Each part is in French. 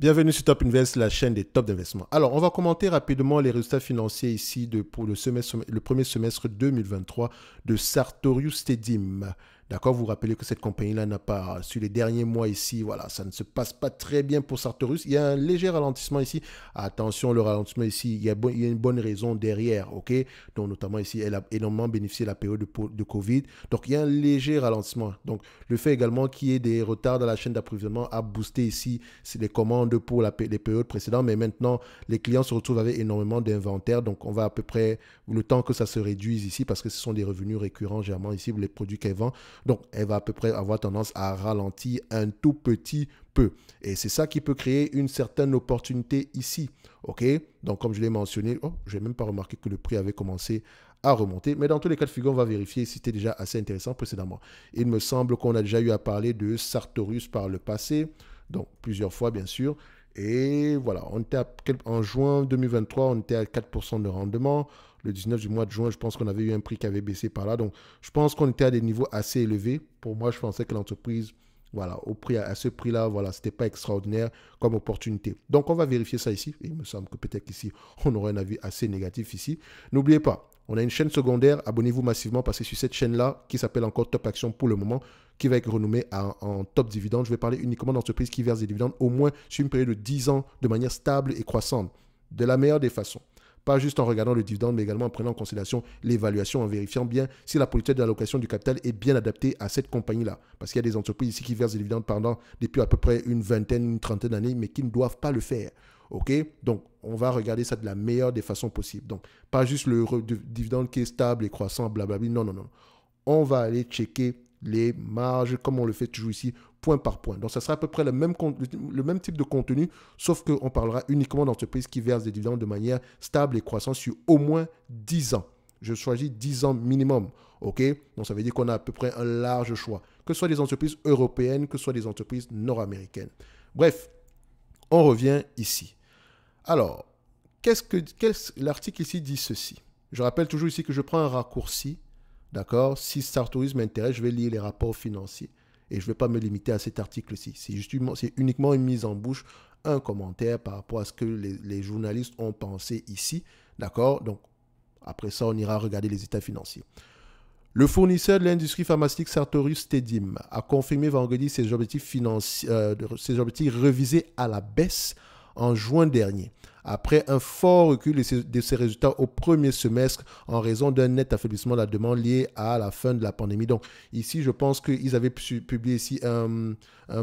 Bienvenue sur Top Invest, la chaîne des tops d'investissement. Alors, on va commenter rapidement les résultats financiers ici pour le, semestre, le premier semestre 2023 de Sartorius Tedim. D'accord Vous rappelez que cette compagnie-là n'a pas, sur les derniers mois ici, voilà, ça ne se passe pas très bien pour Sartorus. Il y a un léger ralentissement ici. Attention, le ralentissement ici, il y a, une bonne raison derrière, ok Donc, notamment ici, elle a énormément bénéficié de la période de, Covid. Donc, il y a un léger ralentissement. Donc, le fait également qu'il y ait des retards dans la chaîne d'approvisionnement a boosté ici les commandes pour la, les périodes précédentes. Mais maintenant, les clients se retrouvent avec énormément d'inventaire. Donc, on va à peu près le temps que ça se réduise ici parce que ce sont des revenus récurrents, généralement ici, les produits qu'elle vend. Donc, elle va à peu près avoir tendance à ralentir un tout petit peu. Et c'est ça qui peut créer une certaine opportunité ici. OK Donc, comme je l'ai mentionné, oh, je n'ai même pas remarqué que le prix avait commencé à remonter. Mais dans tous les cas de figure, on va vérifier si c'était déjà assez intéressant précédemment. Il me semble qu'on a déjà eu à parler de Sartorius par le passé. Donc, plusieurs fois, bien sûr. Et voilà, on était en juin 2023, on était à 4% de rendement le 19 du mois de juin, je pense qu'on avait eu un prix qui avait baissé par là. Donc, je pense qu'on était à des niveaux assez élevés. Pour moi, je pensais que l'entreprise, voilà, au prix, à ce prix-là, voilà, n'était pas extraordinaire comme opportunité. Donc, on va vérifier ça ici. il me semble que peut-être qu'ici, on aurait un avis assez négatif ici. N'oubliez pas, on a une chaîne secondaire. Abonnez-vous massivement parce que sur cette chaîne-là, qui s'appelle encore Top Action pour le moment, qui va être renommée en Top Dividende, je vais parler uniquement d'entreprises qui versent des dividendes au moins sur une période de 10 ans de manière stable et croissante. De la meilleure des façons pas juste en regardant le dividende, mais également en prenant en considération l'évaluation, en vérifiant bien si la politique d'allocation du capital est bien adaptée à cette compagnie-là. Parce qu'il y a des entreprises ici qui versent des dividendes pendant depuis à peu près une vingtaine, une trentaine d'années, mais qui ne doivent pas le faire. OK Donc, on va regarder ça de la meilleure des façons possibles. Donc, pas juste le dividende qui est stable et croissant, blablabla. Non, non, non. On va aller checker les marges, comme on le fait toujours ici, point par point. Donc, ça sera à peu près le même, le même type de contenu, sauf qu'on parlera uniquement d'entreprises qui versent des dividendes de manière stable et croissante sur au moins 10 ans. Je choisis 10 ans minimum. OK Donc, ça veut dire qu'on a à peu près un large choix, que ce soit des entreprises européennes, que ce soit des entreprises nord-américaines. Bref, on revient ici. Alors, qu'est-ce que l'article ici dit ceci Je rappelle toujours ici que je prends un raccourci D'accord Si Sartorius m'intéresse, je vais lire les rapports financiers. Et je ne vais pas me limiter à cet article-ci. C'est uniquement une mise en bouche, un commentaire par rapport à ce que les, journalistes ont pensé ici. D'accord Donc, après ça, on ira regarder les états financiers. Le fournisseur de l'industrie pharmaceutique Sartorius Tedim a confirmé vendredi ses objectifs, euh, ses objectifs revisés à la baisse en juin dernier après un fort recul de ses résultats au premier semestre en raison d'un net affaiblissement de la demande lié à la fin de la pandémie. Donc ici, je pense qu'ils avaient publié ici un,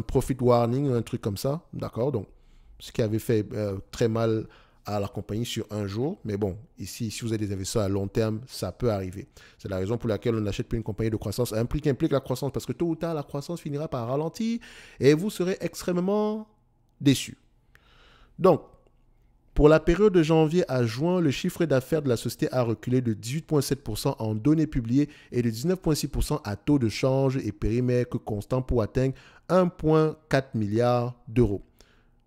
profit warning, un truc comme ça, d'accord Donc, ce qui avait fait euh, très mal à la compagnie sur un jour. Mais bon, ici, si vous avez des investisseurs à long terme, ça peut arriver. C'est la raison pour laquelle on n'achète plus une compagnie de croissance Implique, implique la croissance, parce que tôt ou tard, la croissance finira par ralentir et vous serez extrêmement déçu. Donc, pour la période de janvier à juin, le chiffre d'affaires de la société a reculé de 18,7% en données publiées et de 19,6% à taux de change et périmètre constant pour atteindre 1,4 milliard d'euros.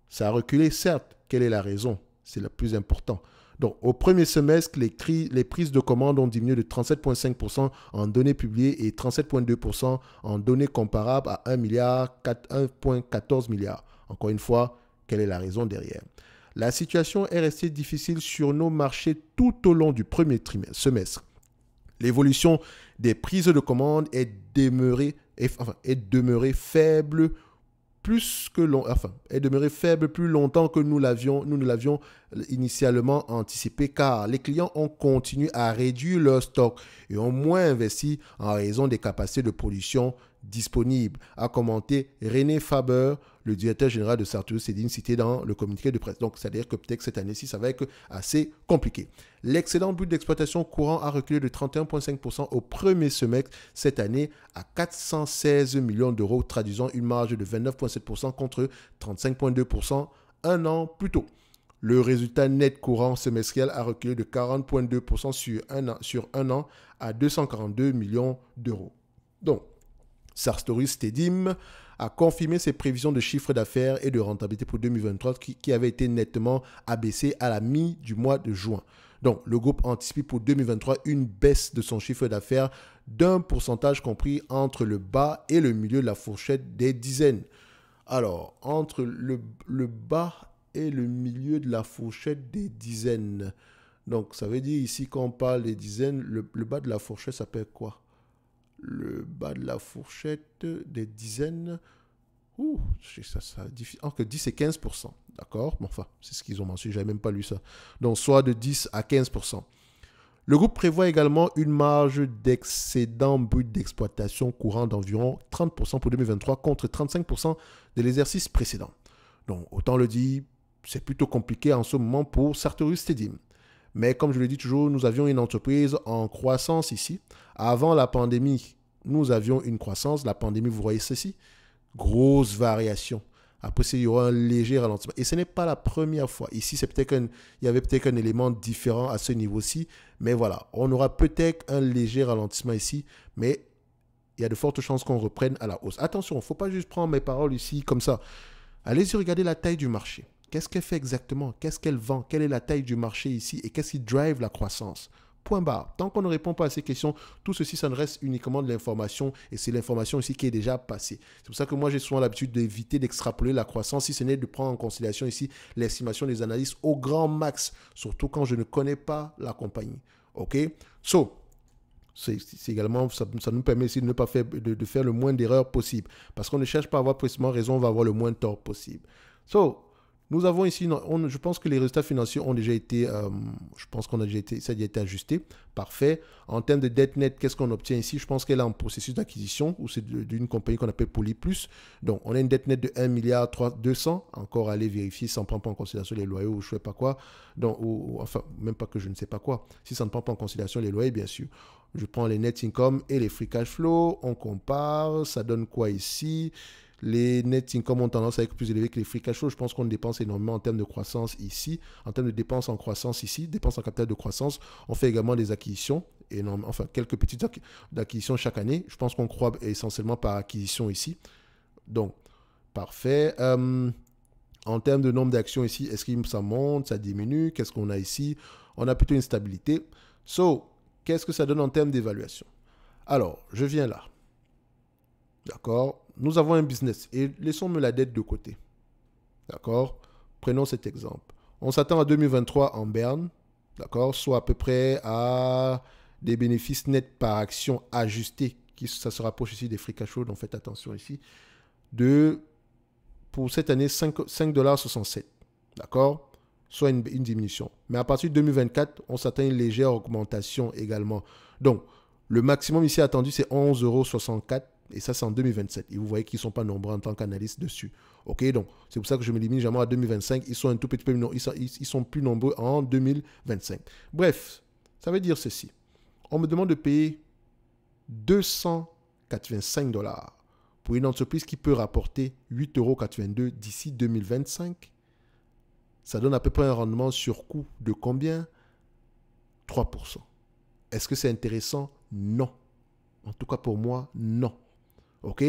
Ça a reculé, certes. Quelle est la raison C'est le plus important. Donc, au premier semestre, les, les prises de commandes ont diminué de 37,5% en données publiées et 37,2% en données comparables à 1,14 milliard. Encore une fois, quelle est la raison derrière La situation est restée difficile sur nos marchés tout au long du premier trimestre, semestre. L'évolution des prises de commandes est demeurée, faible plus que est faible plus longtemps que nous l'avions, nous ne l'avions initialement anticipé, car les clients ont continué à réduire leur stock et ont moins investi en raison des capacités de production disponibles, a commenté René Faber, le directeur général de Sartre, Cédine cité dans le communiqué de presse. Donc, c'est-à-dire que peut-être cette année-ci, ça va être assez compliqué. L'excellent but d'exploitation courant a reculé de 31,5% au premier semestre cette année à 416 millions d'euros, traduisant une marge de 29,7% contre 35,2% un an plus tôt. Le résultat net courant semestriel a reculé de 40,2% sur un, an, sur un an à 242 millions d'euros. Donc, Sarstory Stedim a confirmé ses prévisions de chiffre d'affaires et de rentabilité pour 2023 qui, qui avaient été nettement abaissées à la mi du mois de juin. Donc, le groupe anticipe pour 2023 une baisse de son chiffre d'affaires d'un pourcentage compris entre le bas et le milieu de la fourchette des dizaines. Alors, entre le, bas et le milieu de la fourchette des dizaines. Donc, ça veut dire ici, qu'on parle des dizaines, le, bas de la fourchette, s'appelle quoi le bas de la fourchette des dizaines. Ouh, ça, ça, entre 10 et 15 D'accord bon, Enfin, c'est ce qu'ils ont mentionné, j'avais même pas lu ça. Donc, soit de 10 à 15 Le groupe prévoit également une marge d'excédent but d'exploitation courant d'environ 30 pour 2023 contre 35 de l'exercice précédent. Donc, autant le dire, c'est plutôt compliqué en ce moment pour Sartorius Tedim. Mais comme je le dis toujours, nous avions une entreprise en croissance ici. Avant la pandémie, nous avions une croissance. La pandémie, vous voyez ceci, grosse variation. Après, il y aura un léger ralentissement. Et ce n'est pas la première fois. Ici, c'est peut-être il y avait peut-être un élément différent à ce niveau-ci. Mais voilà, on aura peut-être un léger ralentissement ici. Mais il y a de fortes chances qu'on reprenne à la hausse. Attention, il ne faut pas juste prendre mes paroles ici comme ça. Allez-y regarder la taille du marché. Qu'est-ce qu'elle fait exactement Qu'est-ce qu'elle vend Quelle est la taille du marché ici Et qu'est-ce qui drive la croissance Point barre. Tant qu'on ne répond pas à ces questions, tout ceci, ça ne reste uniquement de l'information et c'est l'information ici qui est déjà passée. C'est pour ça que moi, j'ai souvent l'habitude d'éviter d'extrapoler la croissance, si ce n'est de prendre en considération ici l'estimation des analystes au grand max, surtout quand je ne connais pas la compagnie. OK So, c'est également, ça, nous permet aussi de ne pas faire, de, faire le moins d'erreurs possible. Parce qu'on ne cherche pas à avoir précisément raison, on va avoir le moins de tort possible. So, nous avons ici, je pense que les résultats financiers ont déjà été, euh, je pense qu'on a déjà été, ça a été ajusté. Parfait. En termes de dette nette, qu'est-ce qu'on obtient ici Je pense qu'elle est en processus d'acquisition ou c'est d'une compagnie qu'on appelle Polyplus. Donc, on a une dette nette de 1 milliard 200. Encore aller vérifier si ça ne prend pas en considération les loyers ou je ne sais pas quoi. Donc, enfin, même pas que je ne sais pas quoi. Si ça ne prend pas en considération les loyers, bien sûr. Je prends les net income et les free cash flow. On compare. Ça donne quoi ici les net income ont tendance à être plus élevés que les free cash flow. Je pense qu'on dépense énormément en termes de croissance ici, en termes de dépenses en croissance ici, dépenses en capital de croissance. On fait également des acquisitions, enfin quelques petites acquisitions chaque année. Je pense qu'on croit essentiellement par acquisition ici. Donc, parfait. Euh, en termes de nombre d'actions ici, est-ce que ça monte, ça diminue Qu'est-ce qu'on a ici On a plutôt une stabilité. So, qu'est-ce que ça donne en termes d'évaluation Alors, je viens là. D'accord nous avons un business et laissons nous la dette de côté. D'accord Prenons cet exemple. On s'attend à 2023 en Berne, d'accord Soit à peu près à des bénéfices nets par action ajustés, qui, ça se rapproche ici des free cash donc faites attention ici, de, pour cette année, 5,67$. d'accord Soit une, diminution. Mais à partir de 2024, on s'attend une légère augmentation également. Donc, le maximum ici attendu, c'est 11,64. Et ça, c'est en 2027. Et vous voyez qu'ils ne sont pas nombreux en tant qu'analystes dessus. OK, donc c'est pour ça que je me limite jamais à 2025. Ils sont un tout petit peu, ils sont, ils sont plus nombreux en 2025. Bref, ça veut dire ceci. On me demande de payer 285 dollars pour une entreprise qui peut rapporter 8,82 euros d'ici 2025. Ça donne à peu près un rendement sur coût de combien 3%. Est-ce que c'est intéressant Non. En tout cas pour moi, non. OK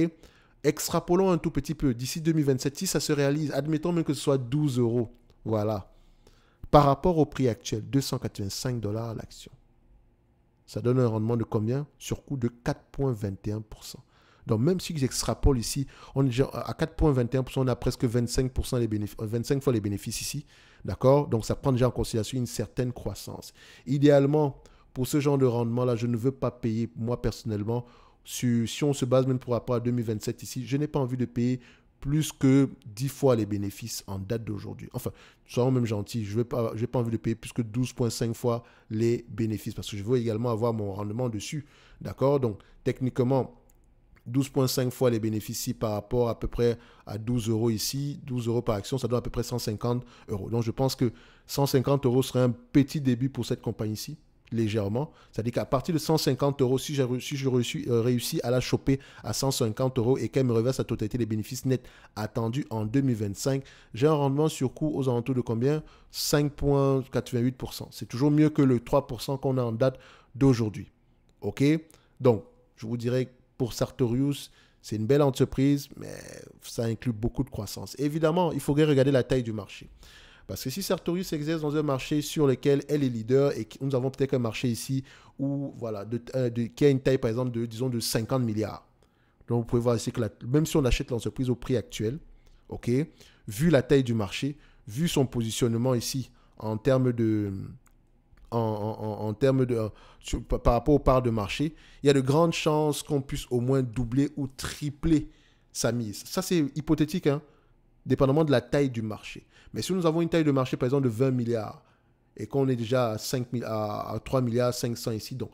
Extrapolons un tout petit peu. D'ici 2027, si ça se réalise, admettons même que ce soit 12 euros. Voilà. Par rapport au prix actuel, 285 dollars à l'action. Ça donne un rendement de combien Sur coût de 4,21%. Donc même si j'extrapole ici, on à 4,21%, on a presque 25%, les bénéfices, 25 fois les bénéfices ici. D'accord Donc ça prend déjà en considération une certaine croissance. Idéalement, pour ce genre de rendement-là, je ne veux pas payer, moi personnellement, si on se base même pour rapport à 2027 ici, je n'ai pas envie de payer plus que 10 fois les bénéfices en date d'aujourd'hui. Enfin, soyons même gentils, je n'ai pas, envie de payer plus que 12,5 fois les bénéfices parce que je veux également avoir mon rendement dessus. D'accord Donc, techniquement, 12,5 fois les bénéfices par rapport à peu près à 12 euros ici, 12 euros par action, ça donne à peu près 150 euros. Donc, je pense que 150 euros serait un petit début pour cette compagnie ici légèrement. C'est-à-dire qu'à partir de 150 euros, si j'ai je euh, réussis réussi à la choper à 150 euros et qu'elle me reverse la totalité des bénéfices nets attendus en 2025, j'ai un rendement sur coût aux alentours de combien 5,88%. C'est toujours mieux que le 3% qu'on a en date d'aujourd'hui. OK Donc, je vous dirais pour Sartorius, c'est une belle entreprise, mais ça inclut beaucoup de croissance. Évidemment, il faudrait regarder la taille du marché. Parce que si Sartorius exerce dans un marché sur lequel elle est leader et nous avons peut-être un marché ici où, voilà, euh, qui a une taille, par exemple, de, disons, de 50 milliards. Donc, vous pouvez voir ici que même si on achète l'entreprise au prix actuel, OK, vu la taille du marché, vu son positionnement ici en termes de, en, termes de par rapport aux parts de marché, il y a de grandes chances qu'on puisse au moins doubler ou tripler sa mise. Ça, c'est hypothétique, hein? dépendamment de la taille du marché. Mais si nous avons une taille de marché, par exemple, de 20 milliards, et qu'on est déjà à, 3 milliards 500 ici, donc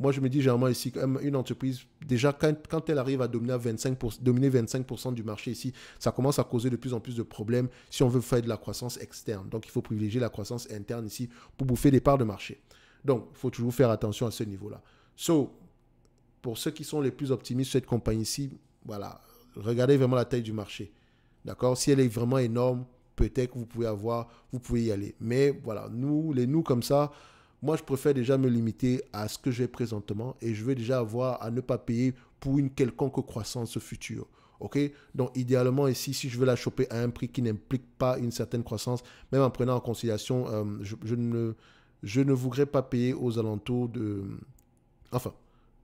moi, je me dis généralement ici, qu'une entreprise, déjà, quand, elle arrive à dominer 25%, dominer 25 du marché ici, ça commence à causer de plus en plus de problèmes si on veut faire de la croissance externe. Donc, il faut privilégier la croissance interne ici pour bouffer des parts de marché. Donc, il faut toujours faire attention à ce niveau-là. So, pour ceux qui sont les plus optimistes sur cette compagnie ici, voilà, regardez vraiment la taille du marché. D'accord Si elle est vraiment énorme, peut-être que vous pouvez avoir, vous pouvez y aller. Mais voilà, nous, les nous comme ça, moi, je préfère déjà me limiter à ce que j'ai présentement et je vais déjà avoir à ne pas payer pour une quelconque croissance future. OK Donc, idéalement, ici, si je veux la choper à un prix qui n'implique pas une certaine croissance, même en prenant en considération, euh, je, ne, je ne voudrais pas payer aux alentours de. Enfin,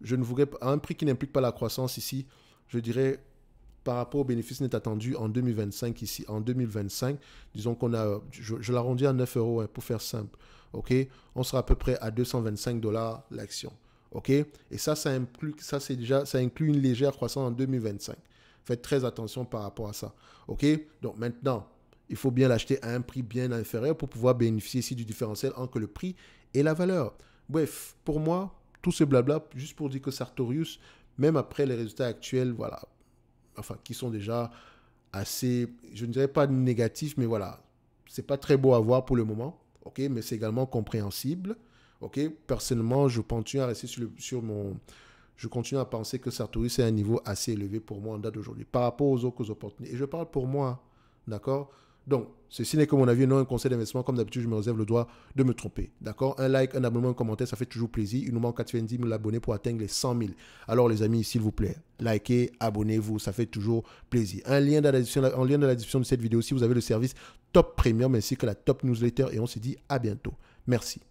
je ne voudrais pas. À un prix qui n'implique pas la croissance ici, je dirais par rapport au bénéfice net attendu en 2025 ici. En 2025, disons qu'on a, je, je l'arrondis à 9 euros hein, pour faire simple. OK On sera à peu près à 225 dollars l'action. OK Et ça, ça inclut, ça, c'est déjà, ça inclut une légère croissance en 2025. Faites très attention par rapport à ça. OK Donc maintenant, il faut bien l'acheter à un prix bien inférieur pour pouvoir bénéficier ici du différentiel entre le prix et la valeur. Bref, pour moi, tout ce blabla, juste pour dire que Sartorius, même après les résultats actuels, voilà, enfin, qui sont déjà assez, je ne dirais pas négatifs, mais voilà, c'est pas très beau à voir pour le moment, ok, mais c'est également compréhensible, ok. Personnellement, je continue à rester sur, mon, je continue à penser que Sartori c'est un niveau assez élevé pour moi en date d'aujourd'hui par rapport aux autres opportunités. Et je parle pour moi, d'accord. Donc, ceci n'est que mon avis, non un conseil d'investissement. Comme d'habitude, je me réserve le droit de me tromper. D'accord Un like, un abonnement, un commentaire, ça fait toujours plaisir. Il nous manque 90 000 abonnés pour atteindre les 100 000. Alors, les amis, s'il vous plaît, likez, abonnez-vous, ça fait toujours plaisir. Un lien dans la description, lien dans la de cette vidéo si vous avez le service Top Premium ainsi que la Top Newsletter. Et on se dit à bientôt. Merci.